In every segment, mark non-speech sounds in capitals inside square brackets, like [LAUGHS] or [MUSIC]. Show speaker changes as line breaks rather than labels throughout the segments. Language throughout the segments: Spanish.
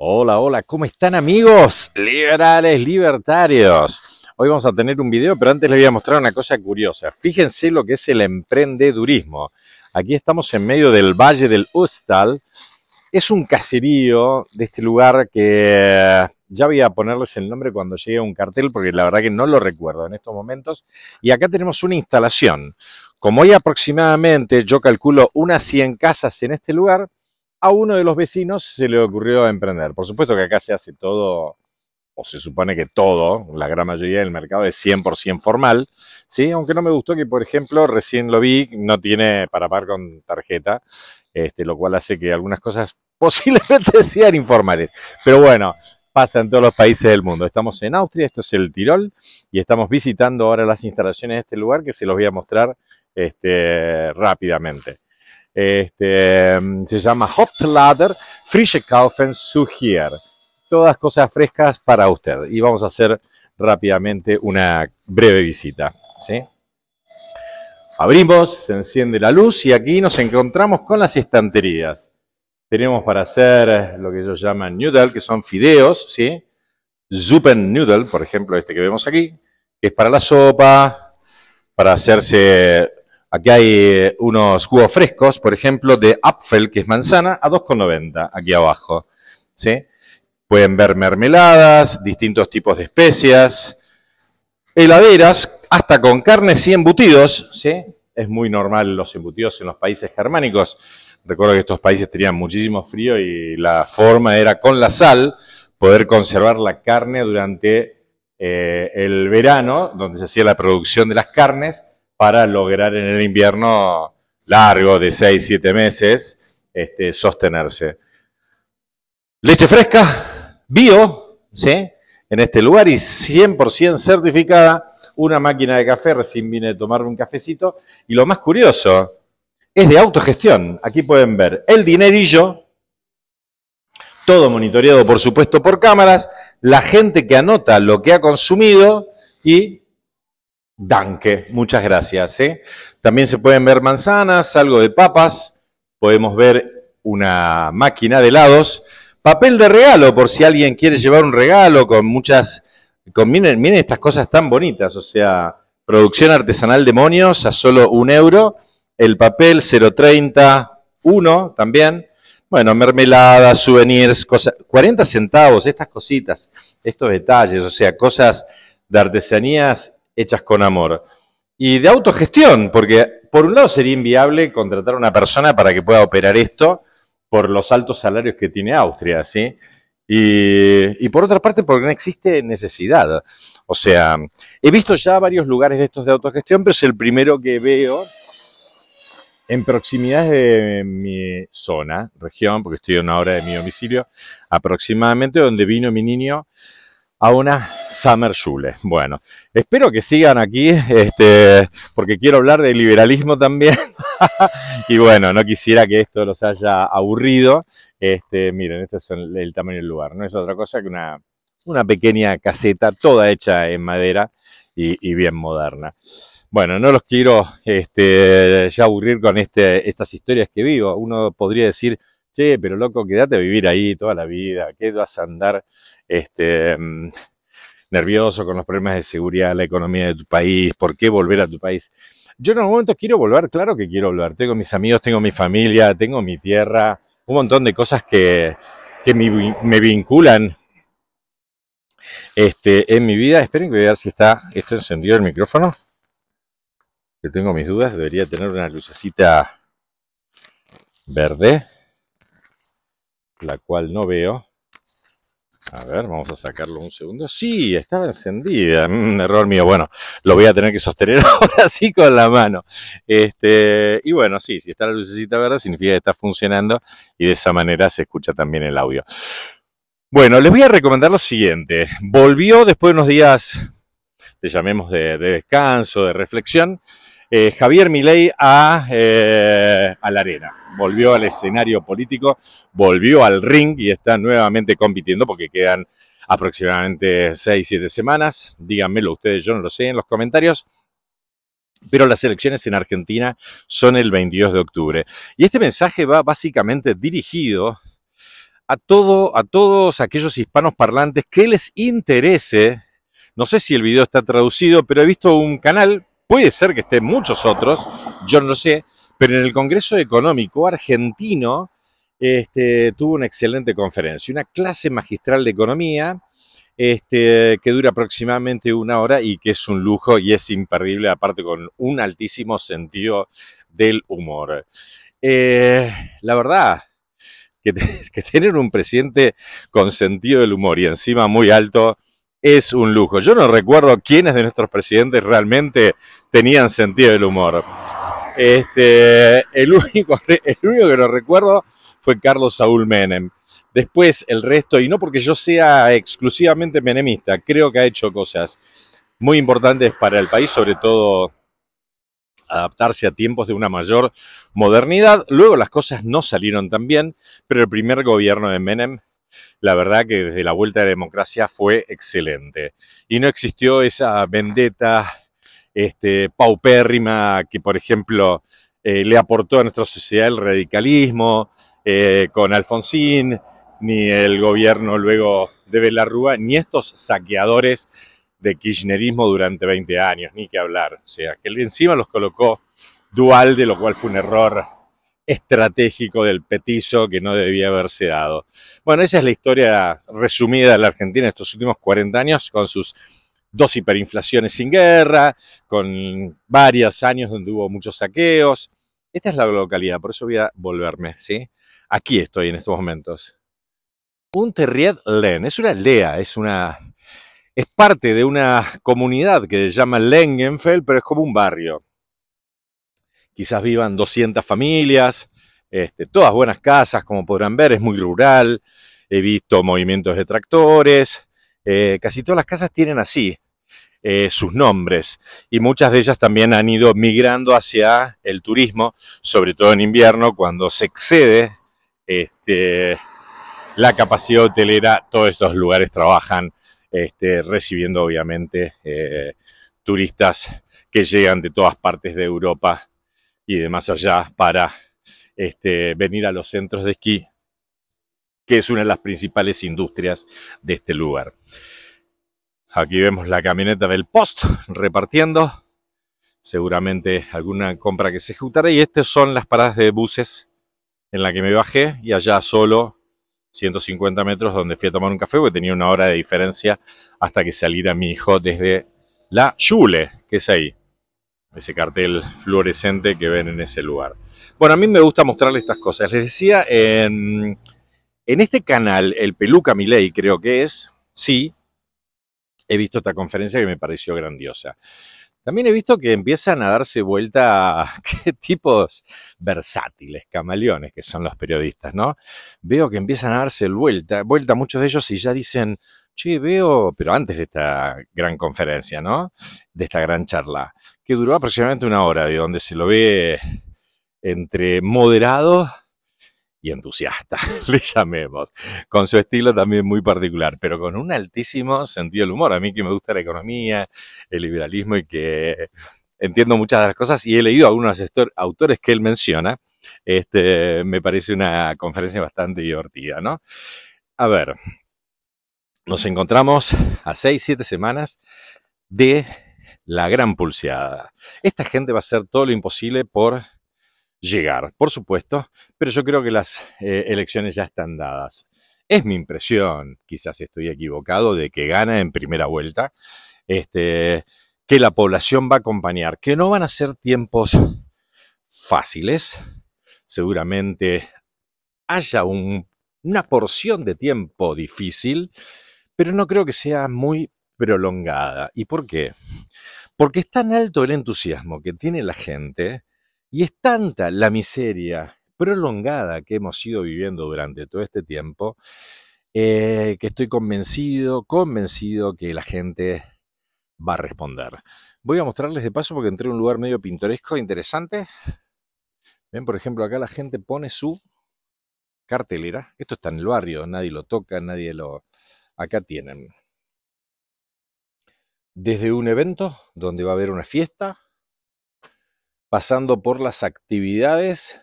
Hola, hola, ¿cómo están amigos? Liberales, libertarios. Hoy vamos a tener un video, pero antes les voy a mostrar una cosa curiosa. Fíjense lo que es el emprendedurismo. Aquí estamos en medio del Valle del Ustal. Es un caserío de este lugar que eh, ya voy a ponerles el nombre cuando llegue a un cartel, porque la verdad que no lo recuerdo en estos momentos. Y acá tenemos una instalación. Como hay aproximadamente, yo calculo unas 100 casas en este lugar, a uno de los vecinos se le ocurrió emprender. Por supuesto que acá se hace todo, o se supone que todo, la gran mayoría del mercado es 100% formal, ¿sí? aunque no me gustó que, por ejemplo, recién lo vi, no tiene para par con tarjeta, este, lo cual hace que algunas cosas [LAUGHS] posiblemente sean informales. Pero bueno, pasa en todos los países del mundo. Estamos en Austria, esto es el Tirol, y estamos visitando ahora las instalaciones de este lugar que se los voy a mostrar este, rápidamente. Este, em, se llama Hopflader, Frische Kaufen Sugier. Todas cosas frescas para usted. Y vamos a hacer rápidamente una breve visita. Abrimos, se enciende la luz y aquí nos encontramos con las estanterías. Tenemos para hacer lo que ellos llaman noodle, que son fideos, ¿sí? Zuppen Nudel, por ejemplo, este que vemos aquí, que es para la sopa, para hacerse Aquí hay eh, unos jugos frescos, por ejemplo, de Apfel, que es manzana, a 2,90 aquí abajo. ¿sí? Pueden ver mermeladas, distintos tipos de especias, heladeras, hasta con carnes y embutidos. ¿sí? Es muy normal los embutidos en los países germánicos. Recuerdo que estos países tenían muchísimo frío y la forma era con la sal poder conservar la carne durante eh, el verano, donde se hacía la producción de las carnes para lograr en el invierno largo de 6, 7 meses este, sostenerse. Leche fresca, bio, ¿sí? en este lugar y 100% certificada, una máquina de café, recién vine a tomarme un cafecito. Y lo más curioso es de autogestión. Aquí pueden ver el dinerillo, todo monitoreado por supuesto por cámaras, la gente que anota lo que ha consumido y Danke, muchas gracias. ¿eh? También se pueden ver manzanas, algo de papas, podemos ver una máquina de helados, papel de regalo por si alguien quiere llevar un regalo con muchas, miren, miren estas cosas tan bonitas, o sea, producción artesanal de a solo un euro, el papel 030, 1 también, bueno, mermeladas, souvenirs, cosas, 40 centavos, estas cositas, estos detalles, o sea, cosas de artesanías hechas con amor. Y de autogestión, porque por un lado sería inviable contratar a una persona para que pueda operar esto por los altos salarios que tiene Austria, ¿sí? Y, por otra parte, porque no existe necesidad. O sea, he visto ya varios lugares de estos de autogestión, pero es el primero que veo en proximidad de mi zona, región, porque estoy a una hora de mi domicilio, aproximadamente donde vino mi niño a una Summer Jule. Bueno, espero que sigan aquí, este, porque quiero hablar de liberalismo también. [LAUGHS] y bueno, no quisiera que esto los haya aburrido. Este, miren, este es el, tamaño del lugar. No es otra cosa que una, pequeña caseta, toda hecha en madera y, bien moderna. Bueno, no los quiero este, ya aburrir con este, estas historias que vivo. Uno podría decir, che, pero loco, quédate a vivir ahí toda la vida, ¿qué vas a andar este, nervioso con los problemas de seguridad, la economía de tu país, por qué volver a tu país. Yo en algún momento quiero volver, claro que quiero volver. Tengo mis amigos, tengo mi familia, tengo mi tierra, un montón de cosas que, que me, vinculan este, en mi vida. Esperen que voy a ver si está esto encendido el micrófono. Que tengo mis dudas, debería tener una lucecita verde, la cual no veo. A ver, vamos a sacarlo un segundo. Sí, estaba encendida. un mm, error mío. Bueno, lo voy a tener que sostener [LAUGHS] ahora así con la mano. Este, y bueno, sí, si está la lucecita verde significa que está funcionando y de esa manera se escucha también el audio. Bueno, les voy a recomendar lo siguiente. Volvió después de unos días, le llamemos de, de descanso, de reflexión, eh, Javier Milei eh, a, la arena, volvió al escenario político, volvió al ring y está nuevamente compitiendo porque quedan aproximadamente 6-7 semanas. Díganmelo ustedes, yo no lo sé en los comentarios. Pero las elecciones en Argentina son el 22 de octubre. Y este mensaje va básicamente dirigido a, todo, a todos aquellos hispanos parlantes que les interese. No sé si el video está traducido, pero he visto un canal Puede ser que estén muchos otros, yo no sé, pero en el Congreso Económico Argentino este, tuvo una excelente conferencia, una clase magistral de economía este, que dura aproximadamente una hora y que es un lujo y es imperdible, aparte con un altísimo sentido del humor. Eh, la verdad, [LAUGHS] que, tener un presidente con sentido del humor y encima muy alto es un lujo. Yo no recuerdo quiénes de nuestros presidentes realmente tenían sentido del humor. Este, el, único, [LAUGHS] el único que lo recuerdo fue Carlos Saúl Menem. Después el resto, y no porque yo sea exclusivamente menemista, creo que ha hecho cosas muy importantes para el país, sobre todo adaptarse a tiempos de una mayor modernidad. Luego las cosas no salieron tan bien, pero el primer gobierno de Menem la verdad que desde la vuelta de la democracia fue excelente. Y no existió esa vendetta este, paupérrima que, por ejemplo, eh, le aportó a nuestra sociedad el radicalismo eh, con Alfonsín, ni el gobierno luego de Belarrúa, ni estos saqueadores de kirchnerismo durante 20 años, ni que hablar. O sea, que encima los colocó dual, de lo cual fue un error estratégico del petizo que no debía haberse dado. Bueno, esa es la historia resumida de la Argentina en estos últimos 40 años con sus dos hiperinflaciones sin guerra, con varios años donde hubo muchos saqueos. Esta es la localidad, por eso voy a volverme, ¿sí? Aquí estoy en estos momentos. Un len, es una aldea, es una es parte de una comunidad que se llama Lengenfeld, pero es como un barrio quizás vivan 200 familias, este, todas buenas casas, como podrán ver, es muy rural, he visto movimientos de tractores, eh, casi todas las casas tienen así eh, sus nombres y muchas de ellas también han ido migrando hacia el turismo, sobre todo en invierno cuando se excede este, la capacidad hotelera, todos estos lugares trabajan este, recibiendo obviamente eh, turistas que llegan de todas partes de Europa y de más allá para este, venir a los centros de esquí, que es una de las principales industrias de este lugar. Aquí vemos la camioneta del post repartiendo, seguramente alguna compra que se ejecutará y estas son las paradas de buses en la que me bajé y allá solo 150 metros donde fui a tomar un café porque tenía una hora de diferencia hasta que saliera mi hijo desde la chule que es ahí ese cartel fluorescente que ven en ese lugar. Bueno, a mí me gusta mostrarles estas cosas. Les decía, en, este canal, el Peluca Miley creo que es, sí, he visto esta conferencia que me pareció grandiosa. También he visto que empiezan a darse vuelta [LAUGHS] qué tipos versátiles, camaleones que son los periodistas, ¿no? Veo que empiezan a darse vuelta, vuelta muchos de ellos y ya dicen, che, veo, pero antes de esta gran conferencia, ¿no? De esta gran charla, que duró aproximadamente una hora, de donde se lo ve entre moderado y entusiasta, [LAUGHS] le llamemos, con su estilo también muy particular, pero con un altísimo sentido del humor. A mí que me gusta la economía, el liberalismo y que entiendo muchas de las cosas y he leído algunos autores que él menciona, este, me parece una conferencia bastante divertida, ¿no? A ver, nos encontramos a seis, siete semanas de la gran pulseada. Esta gente va a hacer todo lo imposible por llegar, por supuesto, pero yo creo que las eh, elecciones ya están dadas. Es mi impresión, quizás estoy equivocado, de que gana en primera vuelta, este, que la población va a acompañar, que no van a ser tiempos fáciles, seguramente haya una porción de tiempo difícil, pero no creo que sea muy prolongada. ¿Y por qué? Porque es tan alto el entusiasmo que tiene la gente y es tanta la miseria prolongada que hemos ido viviendo durante todo este tiempo, eh, que estoy convencido, convencido que la gente va a responder. Voy a mostrarles de paso porque entré en un lugar medio pintoresco, e interesante. Ven, por ejemplo, acá la gente pone su cartelera. Esto está en el barrio, nadie lo toca, nadie lo... Acá tienen desde un evento donde va a haber una fiesta, pasando por las actividades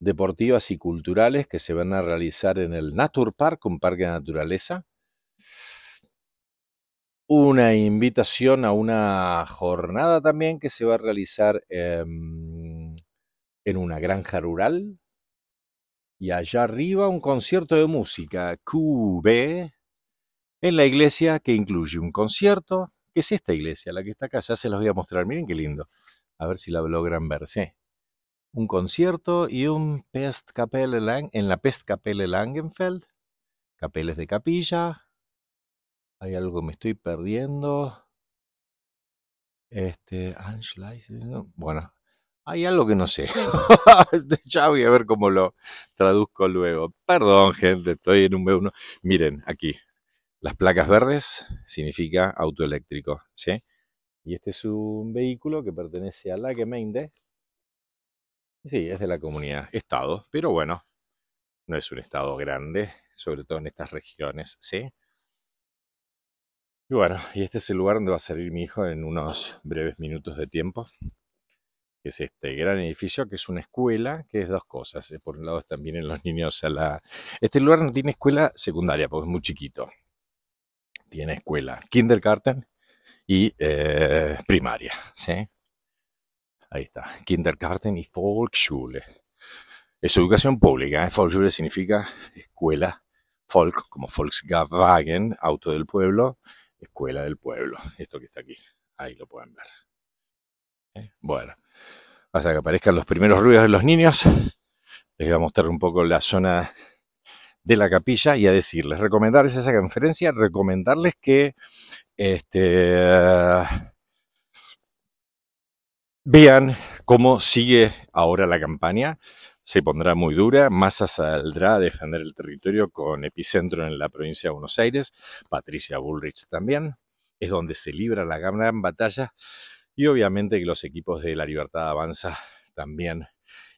deportivas y culturales que se van a realizar en el Naturpark, un parque de naturaleza. Una invitación a una jornada también que se va a realizar em, en una granja rural. Y allá arriba un concierto de música QB en la iglesia que incluye un concierto, que es esta iglesia, la que está acá, ya se las voy a mostrar, miren qué lindo, a ver si la logran ver, sí. Un concierto y un Pestkapelle Lang en la Pestkapelle Langenfeld, capeles de capilla, hay algo que me estoy perdiendo, este, bueno, hay algo que no sé. [LAUGHS] ya voy a ver cómo lo traduzco luego. Perdón, gente, estoy en un b Miren, aquí, las placas verdes significa autoeléctrico, ¿sí? Y este es un vehículo que pertenece a la Gemeinde. Sí, es de la comunidad Estado, pero bueno, no es un Estado grande, sobre todo en estas regiones, ¿sí? Y bueno, y este es el lugar donde va a salir mi hijo en unos breves minutos de tiempo. Es este gran edificio que es una escuela, que es dos cosas. Eh, por un lado están vienen los niños a la... Este lugar no tiene escuela secundaria porque es muy chiquito tiene escuela, kindergarten y eh, primaria. Ahí está, kindergarten y Volksschule. Es educación pública. ¿eh? Volksschule significa escuela folk, como Volkswagen, auto del pueblo, escuela del pueblo. Esto que está aquí, ahí lo pueden ver. ¿Eh? Bueno, hasta que aparezcan los primeros ruidos de los niños, les voy a mostrar un poco la zona de la capilla y a decirles, recomendarles esa conferencia, recomendarles que este, vean cómo sigue ahora la campaña. Se pondrá muy dura. Massa saldrá a defender el territorio con epicentro en la provincia de Buenos Aires. Patricia Bullrich también. Es donde se libra la gran batalla. Y obviamente que los equipos de La Libertad Avanza también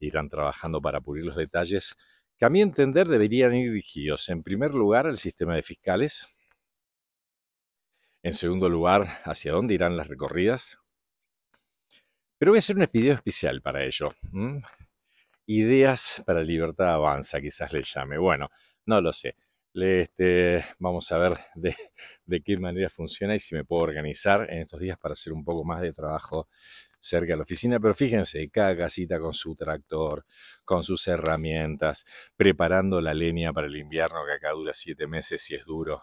irán trabajando para pulir los detalles que a mi entender deberían ir dirigidos, en primer lugar, al sistema de fiscales, en segundo lugar, hacia dónde irán las recorridas, pero voy a hacer un video especial para ello. Ideas para Libertad Avanza, quizás le llame. Bueno, no lo sé. Este, vamos a ver de, de, qué manera funciona y si me puedo organizar en estos días para hacer un poco más de trabajo cerca de la oficina, pero fíjense, cada casita con su tractor, con sus herramientas, preparando la leña para el invierno que acá dura siete meses y es duro.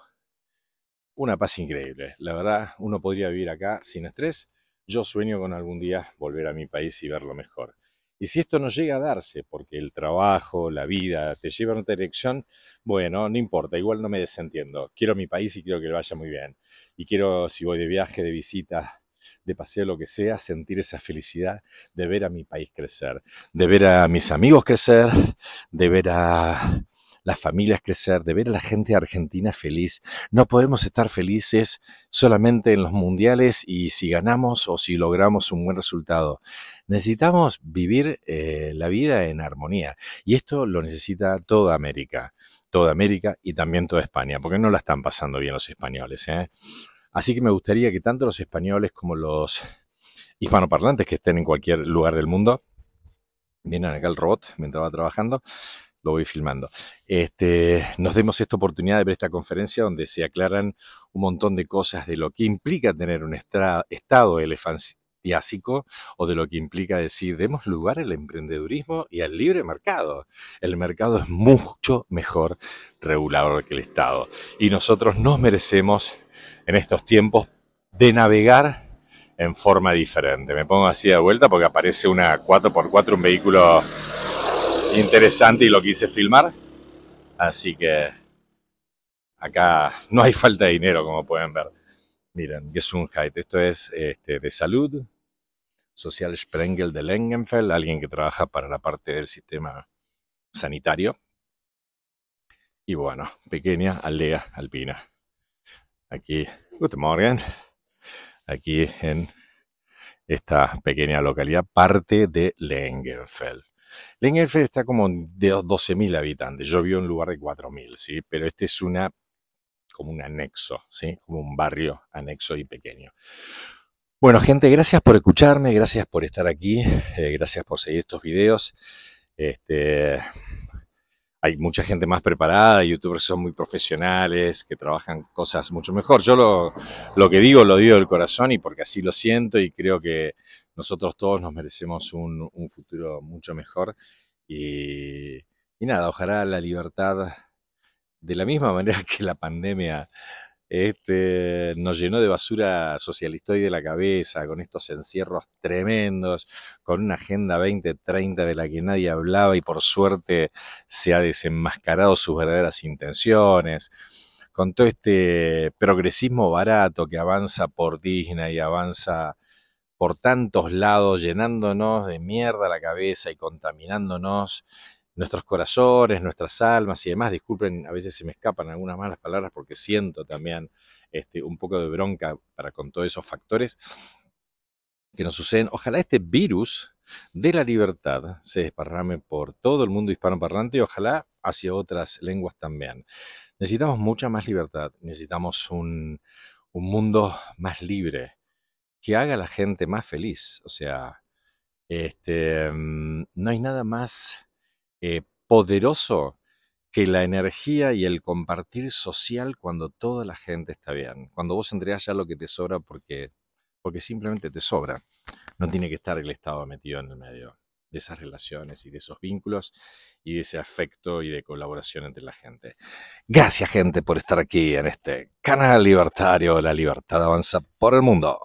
Una paz increíble. La verdad, uno podría vivir acá sin estrés. Yo sueño con algún día volver a mi país y verlo mejor. Y si esto no llega a darse, porque el trabajo, la vida te lleva en otra dirección, bueno, no importa, igual no me desentiendo. Quiero mi país y quiero que le vaya muy bien. Y quiero, si voy de viaje, de visita, de pasear lo que sea, sentir esa felicidad de ver a mi país crecer, de ver a mis amigos crecer, de ver a las familias crecer, de ver a la gente argentina feliz. No podemos estar felices solamente en los mundiales y si ganamos o si logramos un buen resultado. Necesitamos vivir eh, la vida en armonía y esto lo necesita toda América toda América y también toda España, porque no la están pasando bien los españoles. ¿eh? Así que me gustaría que tanto los españoles como los hispanoparlantes que estén en cualquier lugar del mundo, vienen acá el robot mientras va trabajando, lo voy filmando. Este, nos demos esta oportunidad de ver esta conferencia donde se aclaran un montón de cosas de lo que implica tener un estado elefantiásico o de lo que implica decir, demos lugar al emprendedurismo y al libre mercado. El mercado es mucho mejor regulador que el Estado y nosotros nos merecemos en estos tiempos de navegar en forma diferente. Me pongo así de vuelta porque aparece una 4x4, un vehículo interesante y lo quise filmar. Así que acá no hay falta de dinero, como pueden ver. Miren, es un height esto es este, de salud, Social Sprengel de Lengenfeld, alguien que trabaja para la parte del sistema sanitario. Y bueno, pequeña aldea alpina aquí, Guten Morgen, aquí en esta pequeña localidad, parte de Lengenfeld. Lengenfeld está como de 12.000 habitantes, yo vi un lugar de 4.000, ¿sí? Pero este es una, como un anexo, ¿sí? Como un barrio anexo y pequeño. Bueno, gente, gracias por escucharme, gracias por estar aquí, eh, gracias por seguir estos videos. Este, hay mucha gente más preparada, youtubers son muy profesionales, que trabajan cosas mucho mejor. Yo lo, lo, que digo, lo digo del corazón y porque así lo siento y creo que nosotros todos nos merecemos un, futuro mucho mejor. Y, y nada, ojalá la libertad, de la misma manera [LAUGHS] que la pandemia este, nos llenó de basura socialista y de la cabeza, con estos encierros tremendos, con una Agenda 2030 de la que nadie hablaba y por suerte se ha desenmascarado sus verdaderas intenciones, con todo este progresismo barato que avanza por Disney y avanza por tantos lados, llenándonos de mierda la cabeza y contaminándonos nuestros corazones, nuestras almas y demás. Disculpen, a veces se me escapan algunas malas palabras porque siento también este, un poco de bronca para con todos esos factores que nos suceden. Ojalá este virus de la libertad se desparrame por todo el mundo hispanoparlante y ojalá hacia otras lenguas también. Necesitamos mucha más libertad, necesitamos un, un mundo más libre, que haga a la gente más feliz. O sea, este, mm, no hay nada más eh, poderoso que la energía y el compartir social cuando toda la gente está bien, cuando vos entregas ya lo que te sobra porque, porque simplemente te sobra. No tiene que estar el Estado metido en el medio de esas relaciones y de esos vínculos y de ese afecto y de colaboración entre la gente. Gracias gente por estar aquí en este canal libertario La Libertad Avanza por el Mundo.